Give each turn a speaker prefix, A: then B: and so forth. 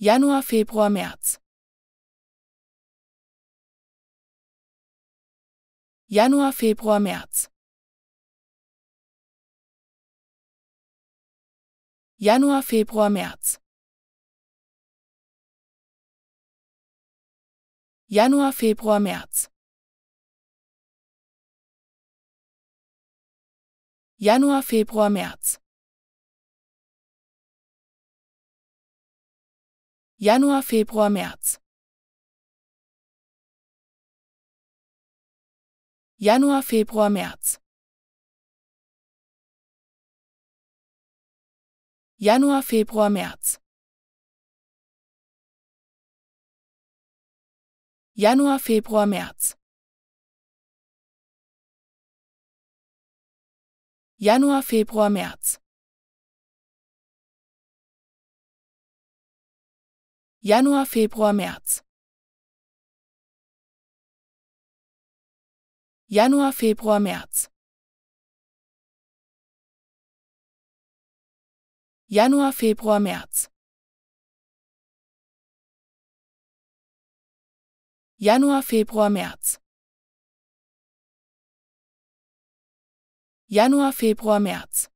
A: Januar, Februar, März. Januar, Februar, März. Januar, Februar, März. Januar, Februar, März. Januar, Februar, März. Januar, Februar, März. Januar, Februar, März. Januar, Februar, März. Januar, Februar, März. Januar, Februar, März. Januar, Februar, März. Januar, Februar, März. Januar, Februar, März. Januar, Februar, März. Januar, Februar, März.